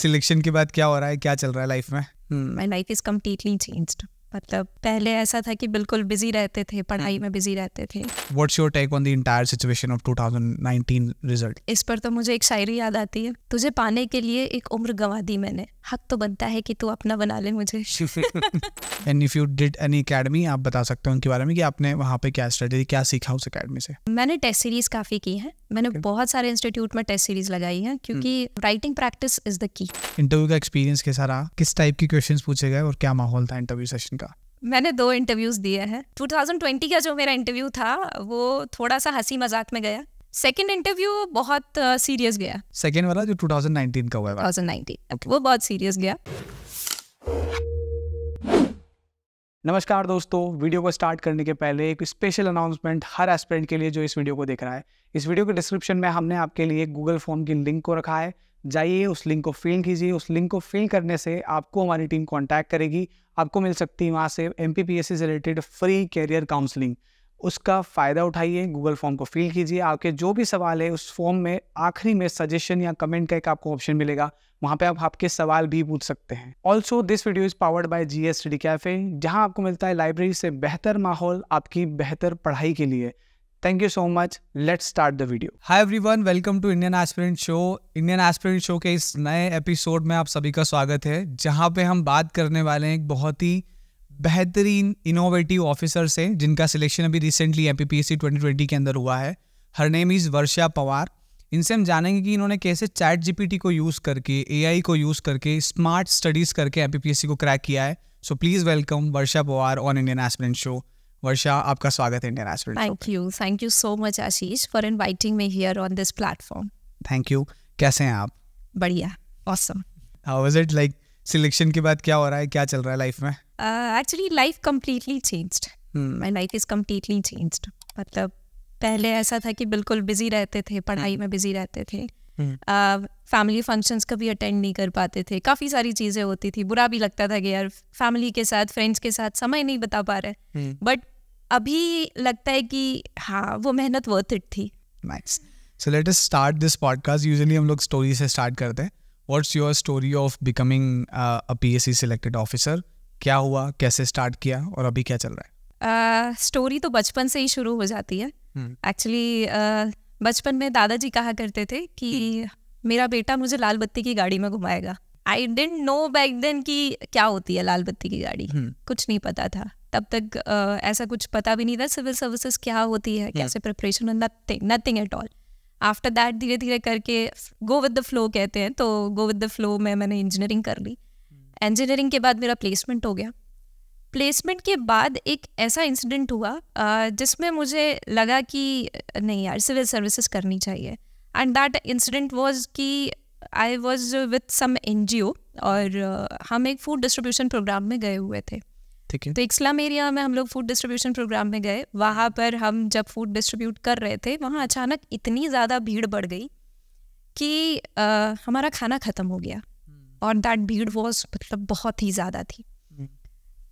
Selection के बाद क्या हो रहा है क्या चल रहा है लाइफ में my life is completely changed मतलब पहले ऐसा था कि बिल्कुल बिजी रहते थे पढ़ाई हम्म। में बिजी रहते थे what's your take on the entire situation of 2019 result इस पर तो मुझे एक शायरी याद आती है तुझे पाने के लिए एक उम्र गवा दी मैंने हक तो बनता है कि तू अपना बना ले मुझे and if you did any academy आप बता सकते हो उनके बारे में कि आपने वहाँ पे क्या स्ट्रेटेजी क्या सीखा उस एकेडमी से मैंने टेस्ट सीरीज काफी की है मैंने okay. बहुत सारे इंस्टीट्यूट में टेस्ट सीरीज लगाई है क्योंकि writing practice is the key interview का एक्सपीरियंस कैसा रहा किस टाइप के क्वेश्चंस पूछे गए और क्या माहौल था इंटरव्यू सेशन मैंने दो इंटरव्यूज़ दिए हैं 2020 का जो मेरा इंटरव्यू था वो थोड़ा सा हंसी मजाक में गया सेकंड इंटरव्यू बहुत सीरियस uh, गया सेकंड वाला जो 2019 का हुआ है 2019 okay. वो बहुत सीरियस गया नमस्कार दोस्तों वीडियो को स्टार्ट करने के पहले एक स्पेशल अनाउंसमेंट हर एस्पिरेंट के लिए जो इस वीडियो को देख रहा है इस वीडियो के डिस्क्रिप्शन में हमने आपके लिए गूगल फॉर्म की लिंक को रखा है जाइए उस लिंक को फिल कीजिए उस लिंक को फिल करने से आपको हमारी टीम कांटेक्ट करेगी आपको मिल सकती है वहाँ से एम से रिलेटेड फ्री कैरियर काउंसलिंग उसका फ़ायदा उठाइए गूगल फॉर्म को फिल कीजिए आपके जो भी सवाल है उस फॉर्म में आखिरी में सजेशन या कमेंट का एक आपको ऑप्शन मिलेगा वहाँ पे आप आपके सवाल भी पूछ सकते हैं also this video is powered by G S D cafe जहाँ आपको मिलता है लाइब्रेरी से बेहतर माहौल आपकी बेहतर पढ़ाई के लिए thank you so much let's start the video hi everyone welcome to Indian aspirant show Indian aspirant show के इस नए एपिसोड में आप सभी का स्वागत है जहां पे हम बात करने वाले हैं एक बहुत ही बेहतरीन इनोवेटिव ऑफिसर से जिनका सिलेक्शन अभी recently M P P S C twenty twenty के अंदर हुआ है her name is Varsha Pawar इनसे हम जानेंगे कि इन्होंने कैसे चैट जीपीटी को यूज़ करके एआई को यूज़ करके स्मार्ट स्टडीज़ करके M P P S C को क्रैक किया है so please welcome Varsha Pawar on Indian aspirant show Varsha आपका स्वागत है international thank you thank you so much Ashish for inviting me here on this platform thank you कैसे हैं आप बढ़िया awesome how was it like selection के बाद क्या हो रहा है क्या चल रहा है लाइफ में actually life completely changed my life is completely changed मतलब पहले ऐसा था कि बिल्कुल बिजी रहते थे पढ़ाई hmm. में बिजी रहते थे फैमिली hmm. फंक्शंस uh, कभी अटेंड नहीं कर पाते थे काफ़ी सारी चीज़ें होती थी बुरा भी लगता था कि यार फैमिली के साथ फ्रेंड्स के साथ समय नहीं बता पा रहे बट hmm. अभी लगता है कि हाँ वो मेहनत वर्थ इट थी nice so let us start this podcast usually हम लोग स्टोरी से स्टार्ट करते हैं what's your story of becoming a PSC selected officer क्या हुआ कैसे स्टार्ट किया और अभी क्या चल रहा है स्टोरी uh, तो बचपन से ही शुरू हो जाती है एक्चुअली hmm. uh, बचपन में दादाजी कहा करते थे कि hmm. मेरा बेटा मुझे लाल बत्ती की गाड़ी में घुमाएगा I didn't know back then कि क्या होती है लाल बत्ती की गाड़ी hmm. कुछ नहीं पता था तब तक ऐसा कुछ पता भी नहीं था सिविल सर्विसेज क्या होती है कैसे preparation nothing nothing at all after that धीरे धीरे करके गो विद द फ्लो कहते हैं तो गो विद द फ्लो में मैंने इंजीनियरिंग कर ली इंजीनियरिंग hmm. के बाद मेरा प्लेसमेंट हो गया प्लेसमेंट के बाद एक ऐसा इंसिडेंट हुआ जिसमें मुझे लगा कि नहीं यार सिविल सर्विसेज करनी चाहिए एंड दैट इंसिडेंट वाज कि I was with some NGO और हम एक फूड डिस्ट्रीब्यूशन प्रोग्राम में गए हुए थे ठीक है तो इक्सलाम एरिया में हम लोग फूड डिस्ट्रीब्यूशन प्रोग्राम में गए वहाँ पर हम जब फूड डिस्ट्रीब्यूट कर रहे थे वहाँ अचानक इतनी ज़्यादा भीड़ बढ़ गई कि आ, हमारा खाना ख़त्म हो गया हम्म। और दैट भीड़ वॉज मतलब बहुत ही ज़्यादा थी हम्म।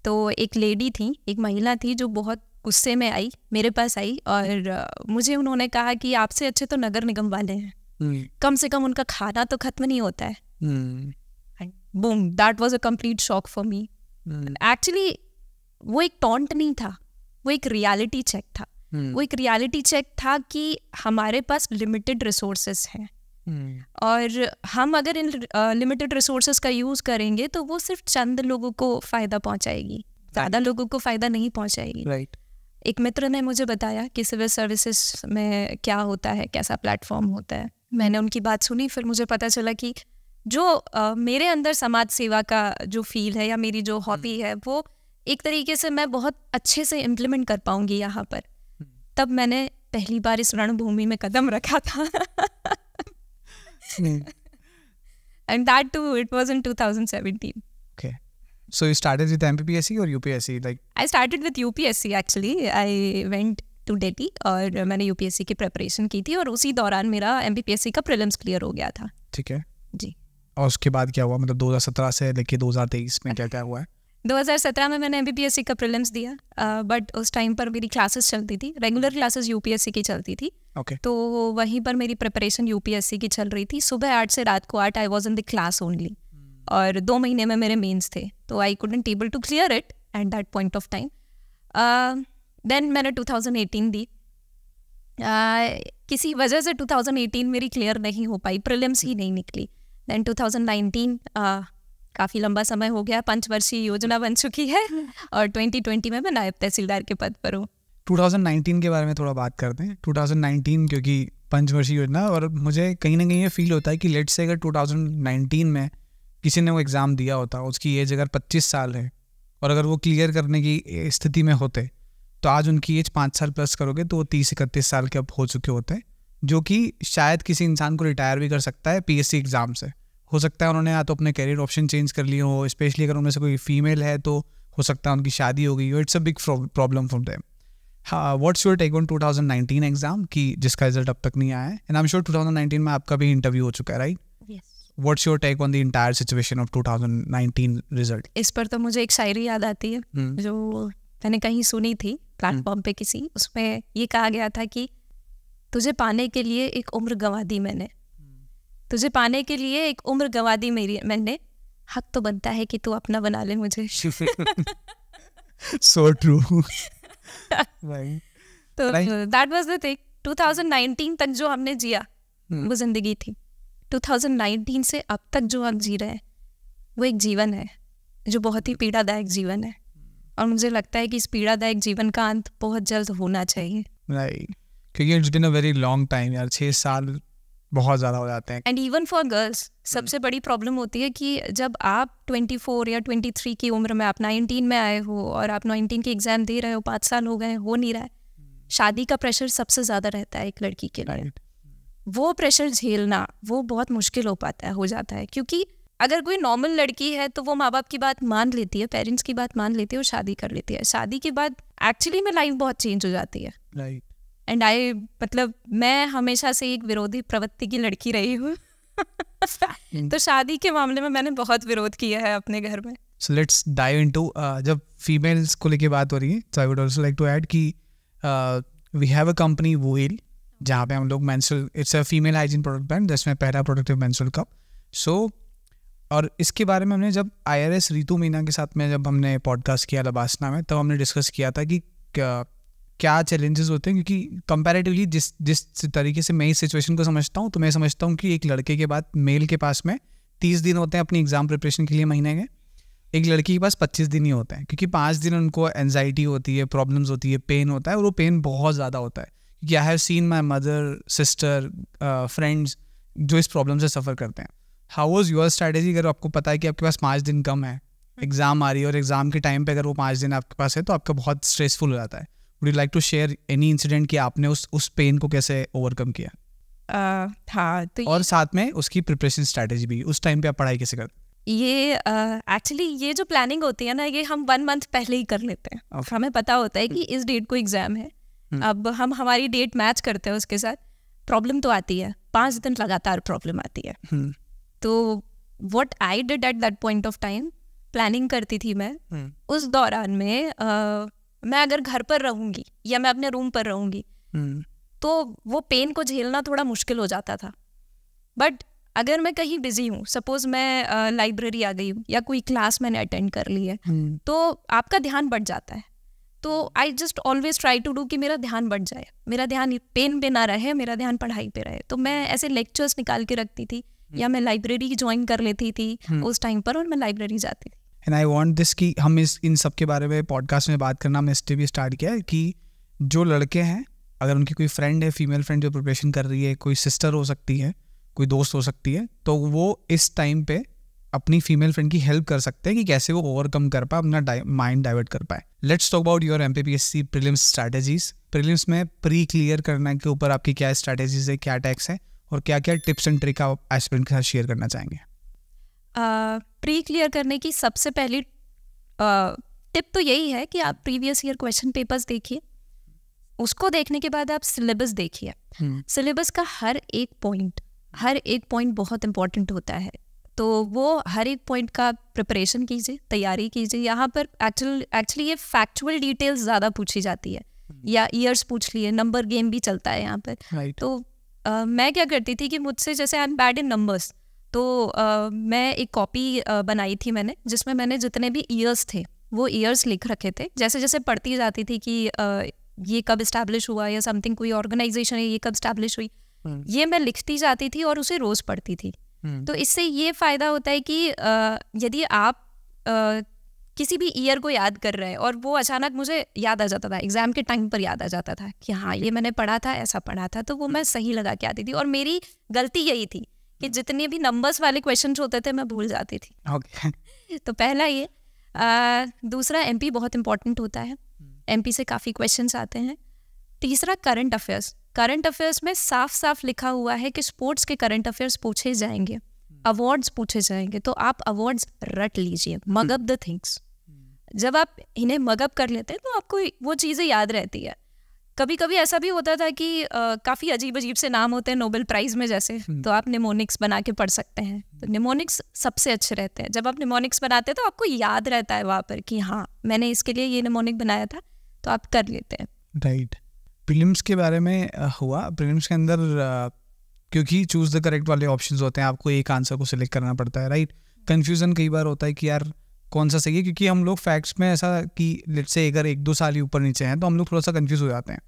तो एक लेडी थी एक महिला थी जो बहुत गुस्से में आई मेरे पास आई और मुझे उन्होंने कहा कि आपसे अच्छे तो नगर निगम वाले हैं हम्म। कम से कम उनका खाना तो खत्म नहीं होता है boom that was a complete shock for me actually वो एक टॉन्ट नहीं था वो एक रियलिटी चेक था hmm. वो एक रियलिटी चेक था कि हमारे पास लिमिटेड रिसोर्सेस हैं hmm. और हम अगर इन लिमिटेड रिसोर्सेज का यूज़ करेंगे तो वो सिर्फ चंद लोगों को फ़ायदा पहुंचाएगी ज़्यादा right. लोगों को फ़ायदा नहीं पहुंचाएगी right. एक मित्र ने मुझे बताया कि सिविल सर्विसेज में क्या होता है कैसा प्लेटफॉर्म होता है मैंने उनकी बात सुनी फिर मुझे पता चला कि जो uh, मेरे अंदर समाज सेवा का जो फील है या मेरी जो हॉबी हम्म। है वो एक तरीके से मैं बहुत अच्छे से इम्प्लीमेंट कर पाऊंगी यहाँ पर तब मैंने पहली बार इस रणभूमि में कदम रखा था and that too it was in 2017 okay so you started with MPPSC और UPSC like I started with UPSC actually I went to डेटी और मैंने यूपीएससी की प्रिपरेशन की थी और उसी दौरान मेरा एमपीपीएससी का प्रीलिम्स क्लियर हो गया था ठीक है जी और उसके बाद क्या हुआ मतलब 2017 से लेके 2023 में क्या क्या हुआ है 2017 में मैंने एम का प्रिलिम्स दिया बट उस टाइम पर मेरी क्लासेस चलती थी रेगुलर क्लासेस यूपीएससी की चलती थी okay. तो वहीं पर मेरी प्रिपरेशन यूपीएससी की चल रही थी सुबह आठ से रात को आठ I was in the class only और दो महीने में मेरे मेन्स थे तो I couldn't able to clear it at that point of time then मैंने 2018 दी uh, किसी वजह से 2018 मेरी क्लियर नहीं हो पाई प्रिलिम्स ही नहीं निकली देन टू uh, काफ़ी लंबा समय हो गया पंचवर्षीय योजना बन चुकी है और 2020 में मैं नायब तहसीलदार के पद पर हूँ 2019 के बारे में थोड़ा बात करते हैं 2019 क्योंकि पंचवर्षीय योजना और मुझे कहीं ना कहीं ये फील होता है कि लेट से अगर 2019 में किसी ने वो एग्ज़ाम दिया होता उसकी एज अगर 25 साल है और अगर वो क्लियर करने की स्थिति में होते तो आज उनकी एज पाँच साल प्लस करोगे तो वो तीस इकतीस साल के अब हो चुके होते जो कि शायद किसी इंसान को रिटायर भी कर सकता है पी एग्ज़ाम से हो सकता है उन्होंने या तो अपने करियर ऑप्शन चेंज कर लिए हो स्पेशली अगर उनमें से कोई फीमेल है तो हो सकता है उनकी शादी हो गई हो it's a big problem from them हाँ what's your take on nineteen exam की जिसका रिजल्ट अब तक नहीं आया है and I am sure two thousand nineteen में आपका भी इंटरव्यू हो चुका है right what's your take on the entire situation of two thousand nineteen result इस पर तो मुझे एक शायरी याद आती है hmm. जो मैंने कहीं सुनी थी प्लेटफॉर्म हम्म। hmm. पे किसी उसमें ये कहा गया था कि तुझे पाने के लिए एक उम्र गंवा दी मैंने hmm. तुझे पाने के लिए एक उम्र गवा दी मेरी मैंने हक तो बनता है कि तू अपना बना ले मुझे सो ट्रू तो दैट वाज द थिंग 2019 तक जो हमने जिया hmm. वो जिंदगी थी 2019 से अब तक जो हम जी रहे हैं वो एक जीवन है जो बहुत ही पीड़ादायक जीवन है और मुझे लगता है कि इस पीड़ादायक जीवन का अंत बहुत जल्द होना चाहिए राइट क्योंकि it's been a very long time यार छः साल बहुत ज़्यादा हो जाते हैं एंड इवन फॉर गर्ल्स सबसे hmm. बड़ी प्रॉब्लम होती है कि जब आप 24 या 23 की उम्र में आप 19 में आए हो और आप 19 के एग्ज़ाम दे रहे हो पाँच साल हो गए हो नहीं रहा है hmm. शादी का प्रेशर सबसे ज़्यादा रहता है एक लड़की के लिए वो प्रेशर झेलना वो बहुत मुश्किल हो पाता है हो जाता है क्योंकि अगर कोई नॉर्मल लड़की है तो वो माँ बाप की बात मान लेती है पेरेंट्स की बात मान लेती है और शादी कर लेती है शादी के बाद एक्चुअली में लाइफ बहुत चेंज हो जाती है राइट एंड आई मतलब मैं हमेशा से एक विरोधी प्रवृत्ति की लड़की रही हूँ तो शादी के मामले में मैंने बहुत विरोध किया है अपने घर में सो लेट्स डाइव इनटू जब फीमेल्स को लेके बात हो रही है so I would also like to add कि we have a company Voile जहाँ पे हम लोग menstrual it's a female hygiene product brand जिसमें पहला प्रोडक्ट है मेंस्ट्रुअल कप सो और इसके बारे में हमने जब I R S Ritu Meena के साथ में जब हमने पॉडकास्ट किया लबासना में तब तो हमने डिस्कस किया था कि uh, क्या चैलेंजेस होते हैं क्योंकि कंपैरेटिवली जिस जिस तरीके से मैं इस सिचुएशन को समझता हूँ तो मैं समझता हूँ कि एक लड़के के बाद मेल के पास में तीस दिन होते हैं अपनी एग्ज़ाम प्रिपरेशन के लिए महीने के एक लड़की के पास पच्चीस दिन ही होते हैं क्योंकि पाँच दिन उनको एनजाइटी होती है प्रॉब्लम्स होती है पेन होता है और वो पेन बहुत ज़्यादा होता है क्योंकि I have seen my mother sister friends जो इस प्रॉब्लम से सफ़र करते हैं हाउ वॉज योर स्ट्रैटेजी अगर आपको पता है कि आपके पास पाँच दिन कम है एग्ज़ाम हम्म। आ रही है और एग्ज़ाम के टाइम पर अगर वो पाँच दिन आपके पास है तो आपका बहुत स्ट्रेसफुल हो जाता है would you like to share any incident कि आपने उस उस पेन को कैसे ओवरकम किया uh, हाँ तो और साथ में उसकी प्रिपरेशन स्ट्रेटेजी भी उस टाइम पे आप पढ़ाई कैसे करते ये एक्चुअली uh, ये जो प्लानिंग होती है ना ये हम वन मंथ पहले ही कर लेते हैं okay. हमें पता होता है कि hmm. इस डेट को एग्ज़ाम है hmm. अब हम हमारी डेट मैच करते हैं उसके साथ प्रॉब्लम तो आती है पाँच दिन लगातार प्रॉब्लम आती है hmm. तो what I did at that point of time planning करती थी मैं hmm. उस दौरान में uh, मैं अगर घर पर रहूंगी या मैं अपने रूम पर रहूंगी हम्म। तो वो पेन को झेलना थोड़ा मुश्किल हो जाता था बट अगर मैं कहीं बिजी हूँ सपोज मैं लाइब्रेरी आ गई हूँ या कोई क्लास मैंने अटेंड कर ली है हम्म। तो आपका ध्यान बढ़ जाता है तो I just always try to do कि मेरा ध्यान बढ़ जाए मेरा ध्यान पेन पे ना रहे मेरा ध्यान पढ़ाई पे रहे तो मैं ऐसे लेक्चर्स निकाल के रखती थी हम्म। या मैं लाइब्रेरी ज्वाइन कर लेती थी उस टाइम पर और मैं लाइब्रेरी जाती थी एंड आई वॉन्ट दिस कि हम इस इन सब के बारे में पॉडकास्ट में बात करना हमने इसलिए भी स्टार्ट किया है कि जो लड़के हैं अगर उनकी कोई फ्रेंड है फीमेल फ्रेंड जो प्रिपरेशन कर रही है कोई सिस्टर हो सकती है कोई दोस्त हो सकती है तो वो इस टाइम पे अपनी फीमेल फ्रेंड की हेल्प कर सकते हैं कि कैसे वो ओवरकम कर पाए अपना माइंड डाइवर्ट कर पाए let's talk about your M P P S C prelims strategies prelims में प्री क्लियर करने के ऊपर आपकी क्या स्ट्रैटेजीज है क्या टैक्स है और क्या क्या टिप्स एंड ट्रिक आप एस्पिरेंट के साथ शेयर करना चाहेंगे प्री क्लियर करने की सबसे पहली टिप तो यही है कि आप प्रीवियस ईयर क्वेश्चन पेपर्स देखिए उसको देखने के बाद आप सिलेबस देखिए सिलेबस हम्म। का हर एक पॉइंट हर एक पॉइंट बहुत इंपॉर्टेंट होता है तो वो हर एक पॉइंट का प्रिपरेशन कीजिए तैयारी कीजिए यहाँ पर एक्चुअल एक्चुअली ये फैक्चुअल डिटेल्स ज़्यादा पूछी जाती है हम्म। या ईयर्स पूछ लिए नंबर गेम भी चलता है यहाँ पर right. तो Uh, मैं क्या करती थी कि मुझसे जैसे I am bad in numbers तो आ, मैं एक कॉपी बनाई थी मैंने जिसमें मैंने जितने भी ईयर्स थे वो ईयर्स लिख रखे थे जैसे जैसे पढ़ती जाती थी कि आ, ये कब इस्टेब्लिश हुआ या समथिंग कोई ऑर्गेनाइजेशन है ये कब इस्टेब्लिश हुई हम्म। ये मैं लिखती जाती थी और उसे रोज पढ़ती थी हम्म। तो इससे ये फायदा होता है कि यदि आप किसी भी ईयर को याद कर रहे हैं और वो अचानक मुझे याद आ जाता था एग्जाम के टाइम पर याद आ जाता था कि हाँ ये मैंने पढ़ा था ऐसा पढ़ा था तो वो हम्म। मैं सही लगा के आती थी और मेरी गलती यही थी कि जितने भी नंबर्स वाले क्वेश्चन होते थे मैं भूल जाती थी okay. तो पहला ये आ, दूसरा एम बहुत इंपॉर्टेंट होता है एम से काफ़ी क्वेश्चन आते हैं तीसरा करंट अफेयर्स करंट अफेयर्स में साफ साफ लिखा हुआ है कि स्पोर्ट्स के करंट अफेयर्स पूछे जाएंगे अवार्ड्स पूछे जाएंगे तो आप अवार्ड्स रट लीजिए मगअप द थिंग्स जब आप इन्हें मगअप कर लेते हैं तो आपको वो चीज़ें याद रहती है कभी कभी ऐसा भी होता था कि काफ़ी अजीब अजीब से नाम होते हैं नोबेल प्राइज़ में जैसे हम्म। तो आप निमोनिक्स बना के पढ़ सकते हैं तो निमोनिक्स हम्म। सबसे अच्छे रहते हैं जब आप निमोनिक्स बनाते हैं तो आपको याद रहता है वहाँ पर कि हाँ मैंने इसके लिए ये निमोनिक बनाया था तो आप कर लेते हैं राइट right. प्रीलिम्स के बारे में हुआ प्रीलिम्स के अंदर क्योंकि चूज़ द करेक्ट वाले ऑप्शन होते हैं आपको एक आंसर को सिलेक्ट करना पड़ता है राइट कन्फ्यूज़न कई बार होता है कि यार कौन सा सही है क्योंकि हम लोग फैक्ट्स में ऐसा कि लेट से अगर एक दो साल ही ऊपर नीचे हैं तो हम लोग थोड़ा सा कन्फ्यूज़ हो जाते हैं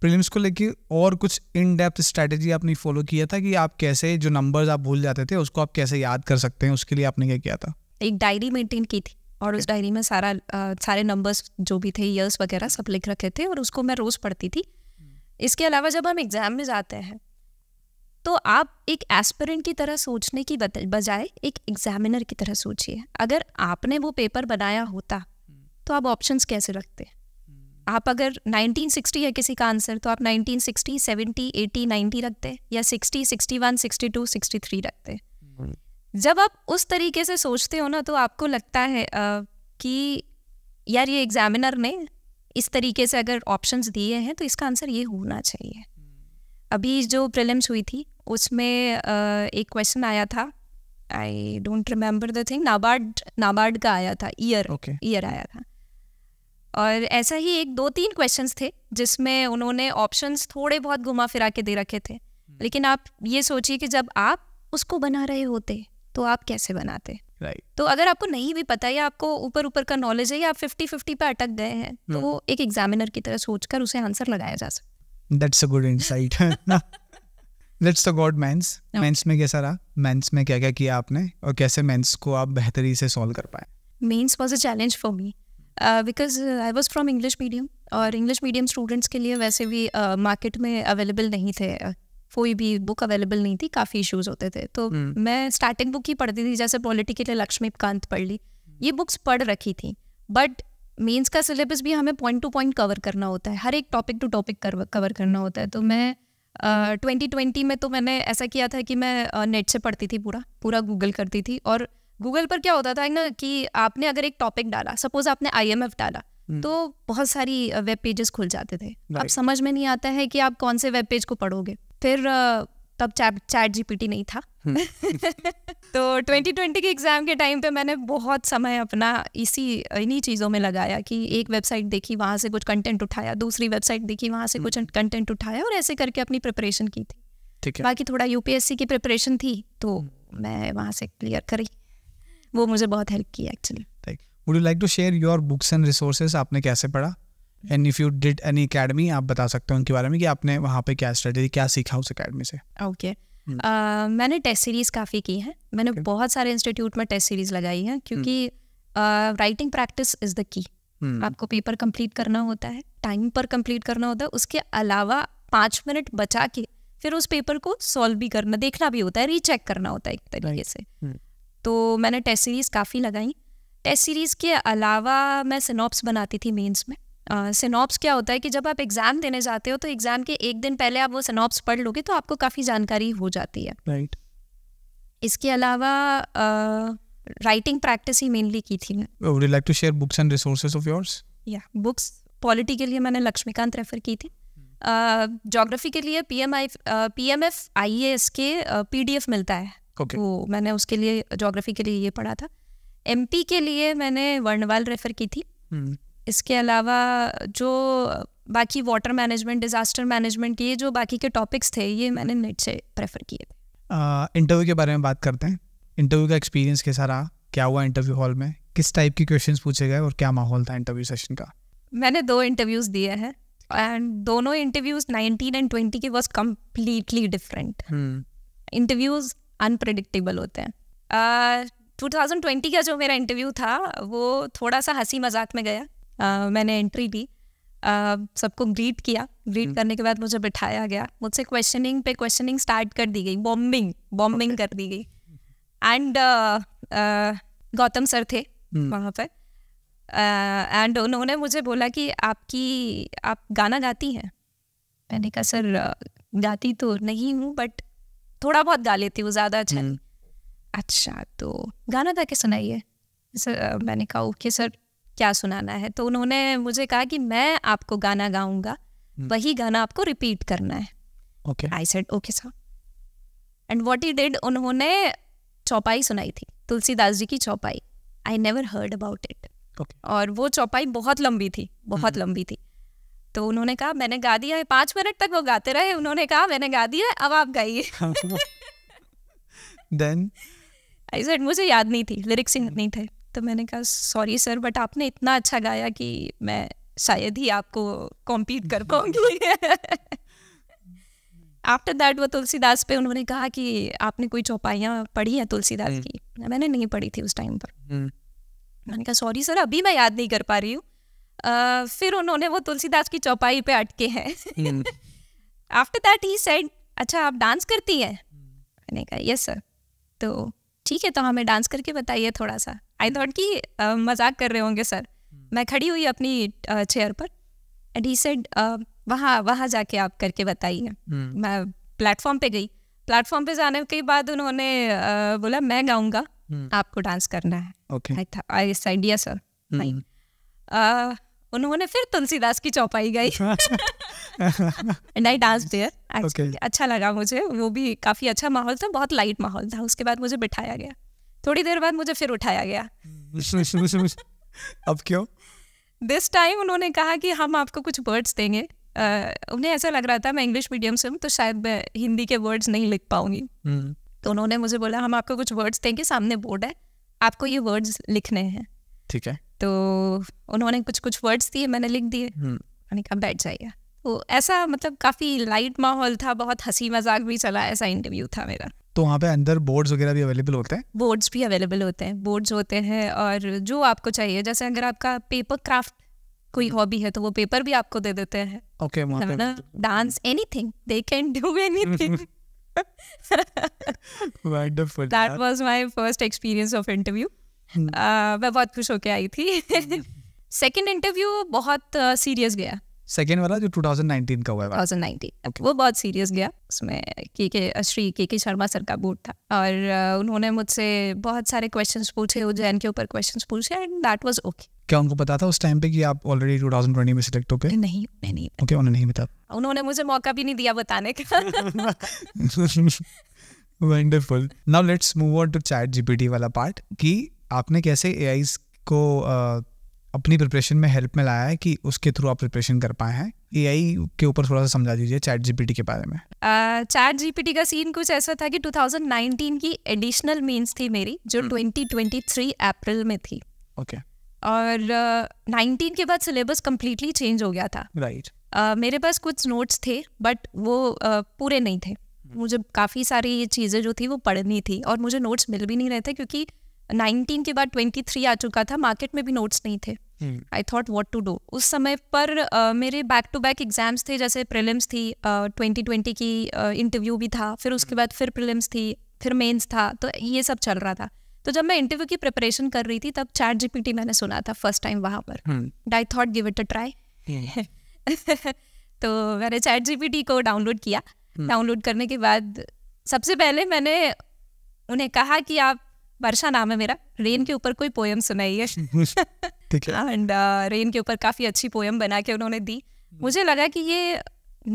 प्रीलिम्स को लेके और कुछ इन डेप्थ स्ट्रैटेजी आपने फॉलो किया था कि आप कैसे जो नंबर्स आप भूल जाते थे उसको आप कैसे याद कर सकते हैं उसके लिए आपने क्या किया था एक डायरी मेंटेन की थी और उस डायरी में सारा आ, सारे नंबर्स जो भी थे ईयर्स वगैरह सब लिख रखे थे और उसको मैं रोज़ पढ़ती थी hmm. इसके अलावा जब हम एग्ज़ाम में जाते हैं तो आप एक एस्पिरेंट की तरह सोचने की बजाय एक एग्जामिनर की तरह सोचिए अगर आपने वो पेपर बनाया होता hmm. तो आप ऑप्शंस कैसे रखते हैं आप अगर 1960 है किसी का आंसर तो आप 1960, 70, 80, 90 रखते या 60, 61, 62, 63 रखते जब आप उस तरीके से सोचते हो ना तो आपको लगता है आ, कि यार ये एग्जामिनर ने इस तरीके से अगर ऑप्शंस दिए हैं तो इसका आंसर ये होना चाहिए अभी जो प्रिलिम्स हुई थी उसमें आ, एक क्वेश्चन आया था I don't remember the thing NABARD NABARD का आया था ईयर ईयर okay. आया था और ऐसा ही एक दो तीन क्वेश्चंस थे जिसमें उन्होंने ऑप्शंस थोड़े बहुत घुमा फिरा के दे रखे थे हम्म। लेकिन आप ये सोचिए कि जब आप उसको बना रहे होते तो आप कैसे बनाते right. तो अगर आपको नहीं भी पता या आपको ऊपर ऊपर का नॉलेज है या आप फिफ्टी फिफ्टी पे अटक गए हैं hmm. तो हाँ। वो एक एग्जामिनर की तरह सोचकर उसे आंसर लगाया जा सकता that's good insight let's talk about mains mains में कैसा रहा मेंस में क्या क्या किया आपने और कैसे मेंस को आप बेहतरी से सॉल्व कर पाए mains was a challenge for me because I was from English medium और इंग्लिश मीडियम स्टूडेंट्स के लिए वैसे भी मार्केट uh, में अवेलेबल नहीं थे uh, कोई भी बुक अवेलेबल नहीं थी काफ़ी इश्यूज होते थे तो hmm. मैं स्टार्टिंग बुक ही पढ़ती थी जैसे पॉलिटी के लिए लक्ष्मीकांत पढ़ ली ये बुक्स पढ़ रखी थी बट मेंस का सिलेबस भी हमें पॉइंट टू पॉइंट कवर करना होता है हर एक टॉपिक टू टॉपिक कवर करना होता है तो मैं ट्वेंटी uh, ट्वेंटी में तो मैंने ऐसा किया था कि मैं नेट uh, से पढ़ती थी पूरा पूरा गूगल करती थी और गूगल पर क्या होता था ना कि आपने अगर एक टॉपिक डाला सपोज आपने आई डाला हम्म। तो बहुत सारी वेब पेजेस खुल जाते थे अब समझ में नहीं आता है कि आप कौन से वेब पेज को पढ़ोगे फिर तब चैट चैट जीपीटी नहीं था हम्म। तो 2020 के एग्जाम के टाइम पे मैंने बहुत समय अपना इसी इन्हीं चीज़ों में लगाया कि एक वेबसाइट देखी वहां से कुछ कंटेंट उठाया दूसरी वेबसाइट देखी वहां से हम्म। कुछ कंटेंट उठाया और ऐसे करके अपनी प्रिपरेशन की थी ठीक है बाकी थोड़ा यूपीएससी की प्रिपरेशन थी तो मैं वहां से क्लियर करी वो मुझे बहुत हेल्प की actually would you like to share your books and resources आपने कैसे पढ़ा and if you did any academy आप बता सकते हो उनके बारे में कि आपने वहाँ पे क्या स्ट्रेटेजी क्या सीखा उस अकेडमी से ओके okay. Hmm. uh, मैंने टेस्ट सीरीज़ काफ़ी की है मैंने okay. बहुत सारे इंस्टीट्यूट में टेस्ट सीरीज़ लगाई है hmm. क्योंकि writing practice is the key आपको पेपर कंप्लीट करना होता है टाइम पर कंप्लीट करना होता है उसके अलावा पाँच मिनट बचा के फिर उस पेपर को सॉल्व भी करना देखना भी होता है रीचेक करना होता है एक तरीके right. से hmm. तो मैंने टेस्ट सीरीज़ काफ़ी लगाई टेस्ट सीरीज़ के अलावा मैं सिनॉप्स बनाती थी मेंस में सिनॉप्स uh, क्या होता है कि जब आप एग्ज़ाम देने जाते हो तो एग्ज़ाम के एक दिन पहले आप वो सिनॉप्स पढ़ लोगे तो आपको काफ़ी जानकारी हो जाती है राइट right. इसके अलावा राइटिंग प्रैक्टिस ही मेनली की थी मैं like to share books and resources of yours या बुक्स पॉलिटी के लिए मैंने लक्ष्मीकांत रेफर की थी जोग्राफी uh, के लिए P M I P M F I A S के पी डी एफ मिलता है okay. तो मैंने उसके लिए जोग्राफी के लिए ये पढ़ा था एम के लिए मैंने वर्णवाल रेफर की थी hmm. इसके अलावा जो बाकी वाटर मैनेजमेंट डिजास्टर मैनेजमेंट ये जो बाकी के टॉपिक्स थे ये मैंने नेट से प्रेफर किए थे इंटरव्यू के बारे में बात करते हैं इंटरव्यू का एक्सपीरियंस कैसा रहा क्या हुआ इंटरव्यू हॉल में किस टाइप के क्वेश्चन पूछे गए और क्या माहौल था इंटरव्यू सेशन का मैंने दो इंटरव्यूज दिए हैं एंड दोनों इंटरव्यूज नाइनटीन एंड ट्वेंटी के was completely different interviews unpredictable होते हैं टू थाउजेंड ट्वेंटी का जो मेरा इंटरव्यू था वो थोड़ा सा हंसी मजाक में गया uh, मैंने एंट्री ली uh, सबको ग्रीट किया ग्रीट हम्म। करने के बाद मुझे बिठाया गया मुझसे क्वेश्चनिंग पे क्वेश्चनिंग स्टार्ट कर दी गई बॉम्बिंग बॉम्बिंग okay. कर दी गई एंड uh, गौतम सर थे हम्म। वहाँ पर एंड उन्होंने मुझे बोला कि आपकी आप गाना गाती हैं मैंने कहा सर गाती तो नहीं हूँ बट थोड़ा बहुत गा लेती हूँ ज़्यादा अच्छा हम्म। अच्छा तो गाना गा के सुनाइए सर मैंने कहा ओके सर क्या सुनाना है तो उन्होंने मुझे कहा कि मैं आपको गाना गाऊंगा हम्म। वही गाना आपको रिपीट करना है okay I said okay sir and what he did उन्होंने चौपाई सुनाई थी तुलसीदास जी की चौपाई I never heard about it और वो चौपाई बहुत लंबी थी बहुत हम्म। लंबी थी तो उन्होंने कहा मैंने गा दिया है पांच मिनट तक वो गाते रहे उन्होंने कहा मैंने गा दिया है अब आप गाइए देन आई सेड मुझे याद नहीं थी लिरिक्स ही नहीं थे तो मैंने कहा सॉरी सर बट आपने इतना अच्छा गाया कि मैं शायद ही आपको कॉम्पीट कर पाऊंगी आफ्टर दैट वो तुलसीदास पे उन्होंने कहा कि आपने कोई चौपाइयाँ पढ़ी हैं तुलसीदास हम्म। की मैंने नहीं पढ़ी थी उस टाइम पर हम्म। मैंने कहा सॉरी सर अभी मैं याद नहीं कर पा रही हूँ फिर उन्होंने वो तुलसीदास की चौपाई पे अटके हैं आफ्टर दैट ही सेड अच्छा आप डांस करती हैं मैंने कहा यस सर तो ठीक है तो हमें डांस करके बताइए थोड़ा सा आई थॉट कि मजाक कर रहे होंगे सर हम्म। मैं खड़ी हुई अपनी चेयर पर एंड ही सेड वहाँ वहाँ जाके आप करके बताइए हम्म। मैं प्लेटफॉर्म पे गई प्लेटफॉर्म पे जाने के बाद उन्होंने बोला मैं गाऊंगा हम्म। आपको डांस करना है आई सर उन्होंने फिर तुलसीदास की चौपाई गई एंड आई डांस देयर अच्छा लगा मुझे वो भी काफ़ी अच्छा माहौल था बहुत लाइट माहौल था उसके बाद मुझे बिठाया गया थोड़ी देर बाद मुझे फिर उठाया गया अब क्यों दिस टाइम उन्होंने कहा कि हम आपको कुछ वर्ड्स देंगे uh, उन्हें ऐसा लग रहा था मैं इंग्लिश मीडियम से हूँ तो शायद मैं हिंदी के वर्ड्स नहीं लिख पाऊंगी hmm. तो उन्होंने मुझे बोला हम आपको कुछ वर्ड्स देंगे सामने बोर्ड है आपको ये वर्ड्स लिखने हैं ठीक है तो उन्होंने कुछ कुछ वर्ड्स दिए मैंने लिख दिए हम्म। मैंने कहा बैठ जाइए तो ऐसा मतलब काफ़ी लाइट माहौल था बहुत हंसी मजाक भी चला ऐसा इंटरव्यू था मेरा तो वहाँ पे अंदर बोर्ड्स वगैरह भी अवेलेबल होते हैं बोर्ड्स भी अवेलेबल होते हैं बोर्ड्स होते हैं और जो आपको चाहिए जैसे अगर आपका पेपर क्राफ्ट कोई हॉबी हम्म। है तो वो पेपर भी आपको दे देते हैं okay dance anything they can do anything Wonderful. That was my first experience of interview. uh, मैं बहुत खुश होके आई थी सेकेंड इंटरव्यू बहुत सीरियस गया सेकेंड वाला जो 2019 का हुआ है 2019 okay. वो बहुत सीरियस गया उसमें के के श्री के के शर्मा सर का बूट था और उन्होंने मुझसे बहुत सारे क्वेश्चंस पूछे उज्जैन के ऊपर क्वेश्चंस पूछे एंड दैट वाज ओके क्या उनको पता था उस टाइम पे कि आप ऑलरेडी 2020 में सिलेक्ट हो गए नहीं नहीं ओके okay, उन्होंने नहीं बताया उन्होंने मुझे मौका भी नहीं दिया बताने का wonderful now let's move on to chat GPT वाला पार्ट कि आपने कैसे ए को आ, अपनी प्रिपरेशन में हेल्प में लाया है कि उसके थ्रू आप प्रिपरेशन कर पाए हैं ए के ऊपर थोड़ा सा समझा दीजिए चैट जीपीटी के बारे में चैट uh, जीपीटी का सीन कुछ ऐसा था कि 2019 की एडिशनल मीन्स थी मेरी जो hmm. 2023 अप्रैल में थी ओके okay. और uh, 19 के बाद सिलेबस कम्प्लीटली चेंज हो गया था राइट right. uh, मेरे पास कुछ नोट्स थे बट वो uh, पूरे नहीं थे हम्म। मुझे काफ़ी सारी चीज़ें जो थी वो पढ़नी थी और मुझे नोट्स मिल भी नहीं रहे थे क्योंकि 19 के बाद ट्वेंटी थ्री आ चुका था मार्केट में भी नोट्स नहीं थे I thought what to do उस समय पर uh, मेरे बैक टू बैक एग्जाम्स थे जैसे प्रिलिम्स थी ट्वेंटी uh, ट्वेंटी की इंटरव्यू uh, भी था फिर उसके हम्म। बाद फिर प्रिलिम्स थी फिर मेंस था तो ये सब चल रहा था तो जब मैं इंटरव्यू की प्रिपरेशन कर रही थी तब चैट जीपीटी मैंने सुना था फर्स्ट टाइम वहाँ पर I thought give it a try तो मैंने चैट जीपीटी को डाउनलोड किया डाउनलोड हम्म। करने के बाद सबसे पहले मैंने उन्हें कहा कि आप वर्षा नाम है मेरा रेन के ऊपर कोई पोयम सुनाई है एंड रेन uh, के ऊपर काफ़ी अच्छी पोयम बना के उन्होंने दी मुझे लगा कि ये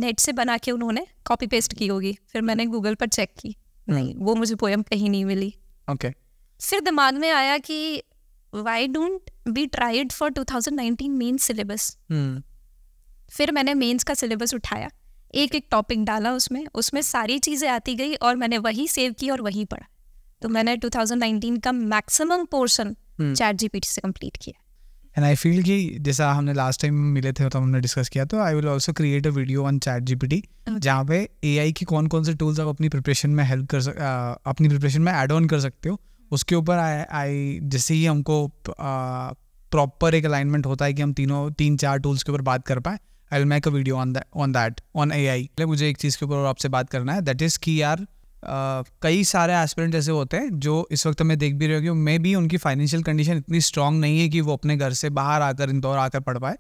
नेट से बना के उन्होंने कॉपी पेस्ट की होगी फिर मैंने गूगल पर चेक की hmm. नहीं वो मुझे पोयम कहीं नहीं मिली ओके फिर दिमाग में आया कि why don't be tried for 2019 main syllabus फिर मैंने मेन्स का सिलेबस उठाया एक एक टॉपिक डाला उसमें उसमें सारी चीज़ें आती गई और मैंने वही सेव की और वही पढ़ा तो मैंने 2019 का मैक्सिमम पोर्शन चैट जीपीटी से कंप्लीट किया एंड आई फील कि जैसा हमने लास्ट टाइम मिले थे तो हमने डिस्कस किया तो I will also create a video on ChatGPT जहाँ पे एआई की कौन कौन से टूल्स आप अपनी प्रिपरेशन में हेल्प कर सक अपनी प्रिपरेशन में एड ऑन कर सकते हो उसके ऊपर आई आई जैसे ही हमको प्रॉपर एक अलाइनमेंट होता है कि हम तीनों तीन चार टूल्स के ऊपर बात कर पाए I will make a video on on that on AI मुझे एक चीज़ के ऊपर आपसे बात करना है दैट इज़ कि यार कई सारे एस्पिरेंट ऐसे होते हैं जो इस वक्त मैं देख भी रही हूँ मे भी उनकी फाइनेंशियल कंडीशन इतनी स्ट्रांग नहीं है कि वो अपने घर से बाहर आकर इंदौर आकर पढ़ पाए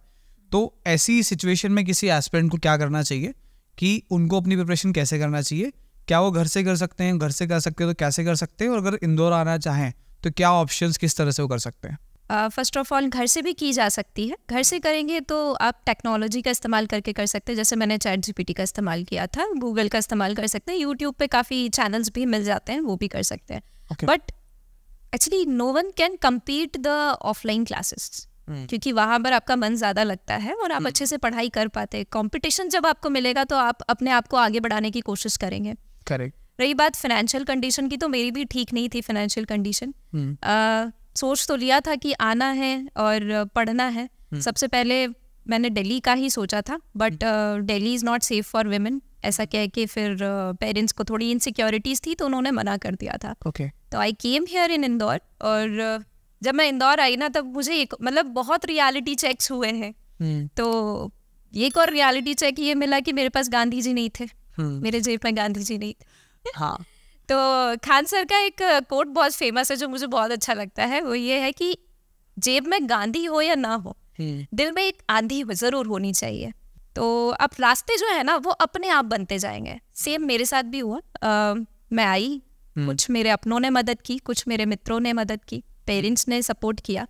तो ऐसी सिचुएशन में किसी एस्पिरेंट को क्या करना चाहिए कि उनको अपनी प्रिपरेशन कैसे करना चाहिए क्या वो घर से कर सकते हैं घर से कर सकते हैं तो कैसे कर सकते हैं और अगर इंदौर आना चाहें तो क्या ऑप्शंस किस तरह से वो कर सकते हैं फ़र्स्ट ऑफ़ ऑल घर से भी की जा सकती है घर से करेंगे तो आप टेक्नोलॉजी का इस्तेमाल करके कर सकते हैं जैसे मैंने चैट जीपीटी का इस्तेमाल किया था गूगल का इस्तेमाल कर सकते हैं यूट्यूब पे काफ़ी चैनल्स भी मिल जाते हैं वो भी कर सकते हैं but actually no one can compete the offline classes क्योंकि वहाँ पर आपका मन ज़्यादा लगता है और आप hmm. अच्छे से पढ़ाई कर पाते हैं कॉम्पिटिशन जब आपको मिलेगा तो आप अपने आप को आगे बढ़ाने की कोशिश करेंगे करेक्ट रही बात फाइनेंशियल कंडीशन की तो मेरी भी ठीक नहीं थी फाइनेंशियल कंडीशन सोच तो लिया था कि आना है और पढ़ना है हम्म। सबसे पहले मैंने दिल्ली का ही सोचा था but hmm. uh, Delhi is not safe for women ऐसा कह के फिर पेरेंट्स uh, को थोड़ी इनसिक्योरिटीज थी तो उन्होंने मना कर दिया था ओके तो आई केम हेयर इन इंदौर और uh, जब मैं इंदौर आई ना तब मुझे एक मतलब बहुत रियलिटी चेक्स हुए हैं हम्म। तो एक और रियलिटी चेक ये मिला कि मेरे पास गांधी जी नहीं थे मेरे जेब में गांधी जी नहीं थे हाँ तो खान सर का एक कोट बहुत फेमस है जो मुझे बहुत अच्छा लगता है वो ये है कि जेब में गांधी हो या ना हो हम्म। दिल में एक आंधी जरूर होनी चाहिए तो अब रास्ते जो है ना वो अपने आप बनते जाएंगे सेम मेरे साथ भी हुआ आ, मैं आई हम्म। कुछ मेरे अपनों ने मदद की कुछ मेरे मित्रों ने मदद की पेरेंट्स ने सपोर्ट किया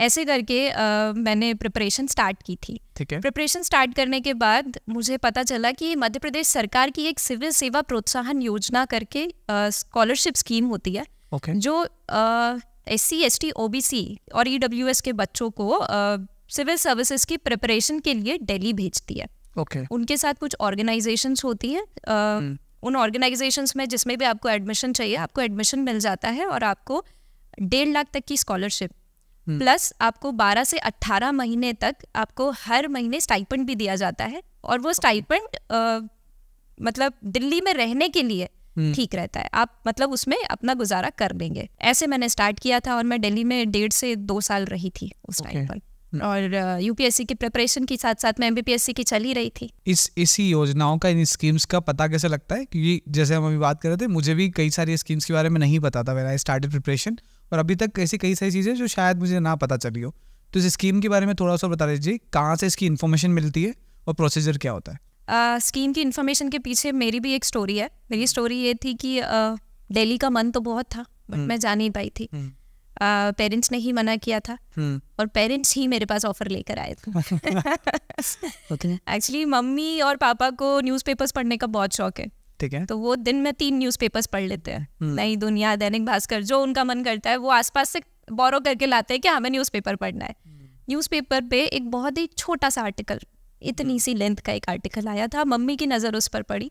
ऐसे करके आ, मैंने प्रिपरेशन स्टार्ट की थी ठीक है प्रिपरेशन स्टार्ट करने के बाद मुझे पता चला कि मध्य प्रदेश सरकार की एक सिविल सेवा प्रोत्साहन योजना करके स्कॉलरशिप स्कीम होती है okay. जो S C S T O B C और ई डब्ल्यू एस के बच्चों को सिविल सर्विसेज की प्रिपरेशन के लिए डेली भेजती है okay. उनके साथ कुछ ऑर्गेनाइजेशन होती है आ, hmm. उन ऑर्गेनाइजेशन में जिसमें भी आपको एडमिशन चाहिए आपको एडमिशन मिल जाता है और आपको डेढ़ लाख तक की स्कॉलरशिप हम्म। प्लस आपको 12 से 18 महीने तक आपको हर महीने स्टाइपेंड भी दिया जाता है और वो स्टाइपेंड मतलब दिल्ली में रहने के लिए हम्म। ठीक रहता है आप मतलब उसमें अपना गुजारा कर लेंगे ऐसे मैंने स्टार्ट किया था और मैं दिल्ली में डेढ़ से दो साल रही थी उस टाइम पर हम्म। और यूपीएससी की प्रिपरेशन के साथ साथ में एमबीपीएससी की चली रही थी इस इसी योजनाओं का इन स्कीम्स का पता कैसे लगता है क्योंकि जैसे हम अभी बात कर रहे थे मुझे भी कई सारी स्कीम्स के बारे में नहीं पता था मेरा स्टार्टेड प्रिपरेशन और अभी तक ऐसी कई सारी चीज़ें जो शायद मुझे ना पता चली हो तो इस स्कीम के बारे में थोड़ा सा बता दीजिए कहाँ से इसकी इन्फॉर्मेशन मिलती है और प्रोसीजर क्या होता है स्कीम uh, की इन्फॉर्मेशन के पीछे मेरी भी एक स्टोरी है मेरी स्टोरी ये थी कि दिल्ली uh, का मन तो बहुत था बट हम्म। मैं जा नहीं पाई थी पेरेंट्स हम्म। uh, ने ही मना किया था हम्म। और पेरेंट्स ही मेरे पास ऑफर लेकर आए थे एक्चुअली मम्मी और पापा को न्यूज़पेपर्स पढ़ने का बहुत शौक है ठीक है तो वो दिन में तीन न्यूज़पेपर्स पढ़ लेते हैं हम्म। नई दुनिया दैनिक भास्कर जो उनका मन करता है वो आसपास से बोरो करके लाते हैं कि हमें न्यूज़पेपर पढ़ना है न्यूज़पेपर हम्म। पे एक बहुत ही छोटा सा आर्टिकल इतनी हम्म। सी लेंथ का एक आर्टिकल आया था मम्मी की नज़र उस पर पड़ी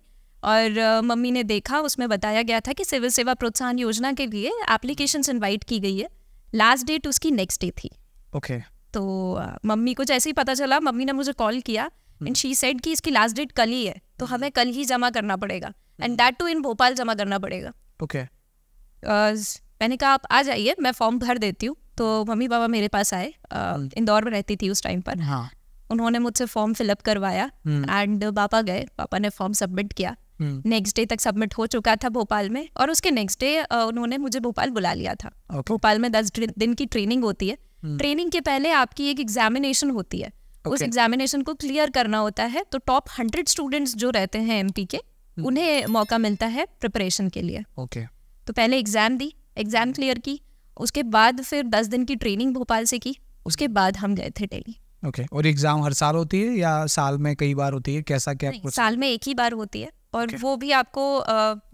और मम्मी ने देखा उसमें बताया गया था कि सिविल सेवा प्रोत्साहन योजना के लिए एप्लीकेशन इन्वाइट की गई है लास्ट डेट उसकी नेक्स्ट डे थी ओके okay. तो मम्मी को जैसे ही पता चला मम्मी ने मुझे कॉल किया एंड शी सेड कि इसकी लास्ट डेट कल ही है तो hmm. हमें कल ही जमा करना पड़ेगा and that too in Bhopal जमा करना पड़ेगा ओके uh, मैंने कहा आप आ जाइए मैं फॉर्म भर देती हूँ तो मम्मी पापा मेरे पास आए uh, hmm. इंदौर में रहती थी उस टाइम पर हाँ. उन्होंने मुझसे फॉर्म फिलअप करवाया एंड hmm. पापा गए पापा ने फॉर्म सबमिट किया नेक्स्ट डे तक सबमिट हो चुका था भोपाल में और उसके नेक्स्ट डे uh, उन्होंने मुझे भोपाल बुला लिया था भोपाल में दस दिन की ट्रेनिंग होती है ट्रेनिंग के पहले आपकी एक एग्जामिनेशन होती है okay. उस एग्जामिनेशन को क्लियर करना होता है तो टॉप हंड्रेड स्टूडेंट्स जो रहते हैं एम के हम्म। उन्हें मौका मिलता है प्रिपरेशन के लिए ओके okay. तो पहले एग्जाम दी एग्जाम क्लियर की उसके बाद फिर दस दिन की ट्रेनिंग भोपाल से की उसके बाद हम गए थे डेली ओके okay. और एग्जाम हर साल होती है या साल में कई बार होती है कैसा क्या नहीं, साल में एक ही बार होती है और okay. वो भी आपको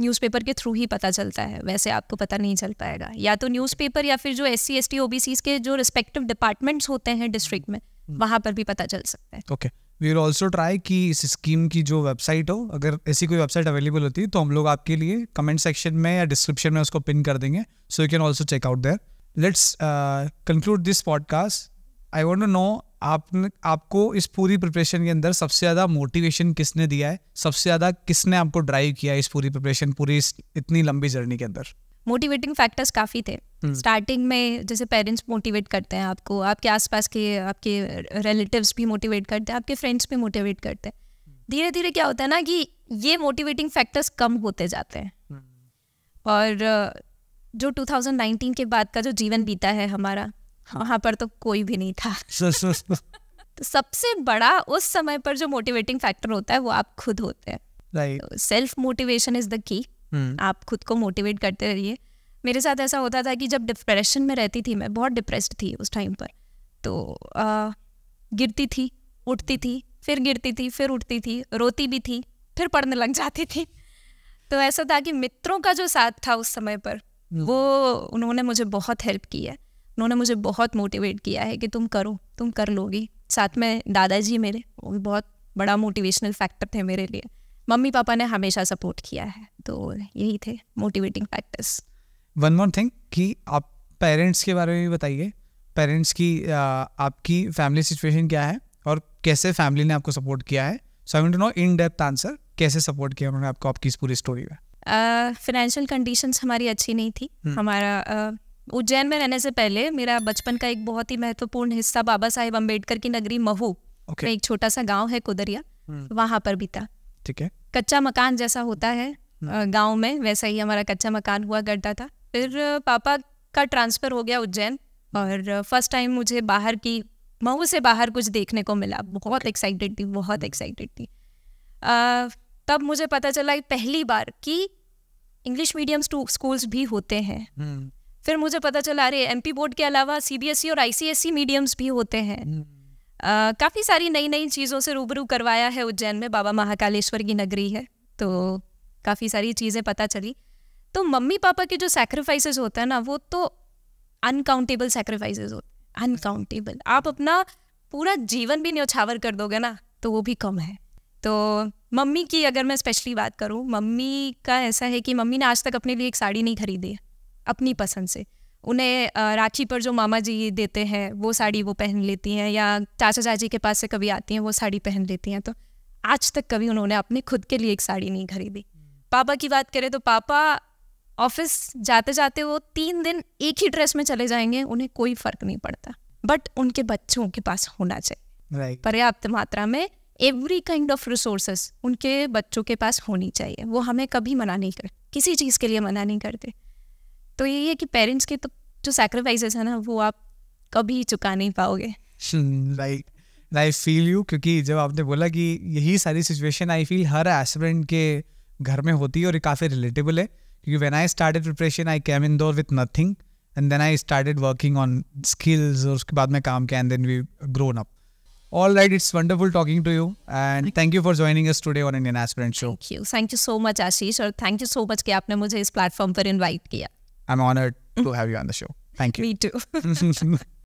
न्यूज़पेपर के थ्रू ही पता चलता है वैसे आपको पता नहीं चल पाएगा या तो न्यूज़पेपर या फिर जो S C S T O के जो रिस्पेक्टिव डिपार्टमेंट्स होते हैं डिस्ट्रिक्ट हम्म। में Hmm. वहां पर भी पता चल सकता है okay we will also try कि इस स्कीम की जो वेबसाइट हो अगर ऐसी कोई वेबसाइट अवेलेबल होती है तो हम लोग आपके लिए कमेंट सेक्शन में या डिस्क्रिप्शन में उसको पिन कर देंगे so you can also check out there let's conclude this podcast I want to know आपने आपको इस पूरी प्रिपरेशन के अंदर सबसे ज़्यादा मोटिवेशन किसने दिया है सबसे ज़्यादा किसने आपको ड्राइव किया है इस पूरी प्रिपरेशन पूरी इतनी लंबी जर्नी के अंदर मोटिवेटिंग फैक्टर्स काफ़ी थे स्टार्टिंग hmm. में जैसे पेरेंट्स मोटिवेट करते हैं आपको आपके आसपास के आपके रिलेटिव्स भी मोटिवेट करते हैं आपके फ्रेंड्स भी मोटिवेट करते हैं hmm. धीरे धीरे क्या होता है ना कि ये मोटिवेटिंग फैक्टर्स कम होते जाते हैं hmm. और जो 2019 के बाद का जो जीवन बीता है हमारा हाँ। वहाँ पर तो कोई भी नहीं था तो सबसे बड़ा उस समय पर जो मोटिवेटिंग फैक्टर होता है वो आप खुद होते हैं सेल्फ मोटिवेशन इज द की आप खुद को मोटिवेट करते रहिए मेरे साथ ऐसा होता था कि जब डिप्रेशन में रहती थी मैं बहुत डिप्रेस्ड थी उस टाइम पर तो आ, गिरती थी उठती थी फिर गिरती थी फिर उठती थी रोती भी थी फिर पढ़ने लग जाती थी तो ऐसा था कि मित्रों का जो साथ था उस समय पर हम्म। वो उन्होंने मुझे बहुत हेल्प की है उन्होंने मुझे बहुत मोटिवेट किया है कि तुम करो तुम कर लोगी साथ में दादाजी मेरे वो भी बहुत बड़ा मोटिवेशनल फैक्टर थे मेरे लिए मम्मी पापा ने हमेशा सपोर्ट किया है तो यही थे motivating factors one more thing कि आप पेरेंट्स के बारे में भी बताइए पेरेंट्स की आ, आपकी फैमिली सिचुएशन क्या है और कैसे फैमिली ने आपको सपोर्ट किया है so I to know in depth answer कैसे सपोर्ट किया उन्होंने आपको आपकी इस पूरी स्टोरी में फाइनेंशियल uh, कंडीशंस हमारी अच्छी नहीं थी hmm. हमारा uh, उज्जैन में रहने से पहले मेरा बचपन का एक बहुत ही महत्वपूर्ण हिस्सा बाबा साहेब अम्बेडकर की नगरी महू okay. में एक छोटा सा गांव है कुदरिया hmm. हम्म। वहाँ पर बीता ठीक है कच्चा मकान जैसा होता है hmm. गांव में वैसा ही हमारा कच्चा मकान हुआ करता था फिर पापा का ट्रांसफ़र हो गया उज्जैन और फर्स्ट टाइम मुझे बाहर की मऊ से बाहर कुछ देखने को मिला बहुत एक्साइटेड थी बहुत एक्साइटेड hmm. थी तब मुझे पता चला पहली बार कि इंग्लिश मीडियम स्कूल्स भी होते हैं hmm. फिर मुझे पता चला अरे एम बोर्ड के अलावा सी e और आई मीडियम्स e भी होते हैं hmm. काफ़ी सारी नई नई चीज़ों से रूबरू करवाया है उज्जैन में बाबा महाकालेश्वर की नगरी है तो काफ़ी सारी चीज़ें पता चली तो मम्मी पापा के जो सेक्रीफाइसेस होते हैं ना वो तो अनकाउंटेबल सेक्रीफाइसेस होते हैं अनकाउंटेबल आप अपना पूरा जीवन भी न्यौछावर कर दोगे ना तो वो भी कम है तो मम्मी की अगर मैं स्पेशली बात करूँ मम्मी का ऐसा है कि मम्मी ने आज तक अपने लिए एक साड़ी नहीं खरीदी अपनी पसंद से उन्हें राखी पर जो मामा जी देते हैं वो साड़ी वो पहन लेती हैं या चाचा चाची के पास से कभी आती हैं वो साड़ी पहन लेती हैं तो आज तक कभी उन्होंने अपने खुद के लिए एक साड़ी नहीं खरीदी पापा की बात करें तो पापा ऑफिस जाते जाते वो तीन दिन एक ही ड्रेस में चले जाएंगे उन्हें कोई फर्क नहीं पड़ता बट उनके बच्चों के पास होना चाहिए right. पर्याप्त मात्रा में एवरी काइंड ऑफ रिसोर्सेस उनके बच्चों के पास होनी चाहिए वो हमें कभी मना नहीं करते किसी चीज़ के लिए मना नहीं करते तो यही है कि पेरेंट्स के तो जो सेक्रीफाइसेस है ना वो आप कभी चुका नहीं पाओगे राइट आई फील यू क्योंकि जब आपने बोला कि यही सारी सिचुएशन आई फील हर एस्परेंट के घर में होती है और ये काफ़ी रिलेटेबल है when I started preparation, I came in there with nothing. And then I started working on skills Or उसके बाद मैं काम and then we grown up. All right, it's wonderful talking to you and thank you for joining us today on Indian Aspirant Show. Thank you. Thank you so much Ashish और thank you so much कि आपने मुझे इस platform पर invite किया. I'm honored mm. to have you on the show. Thank you. Me too.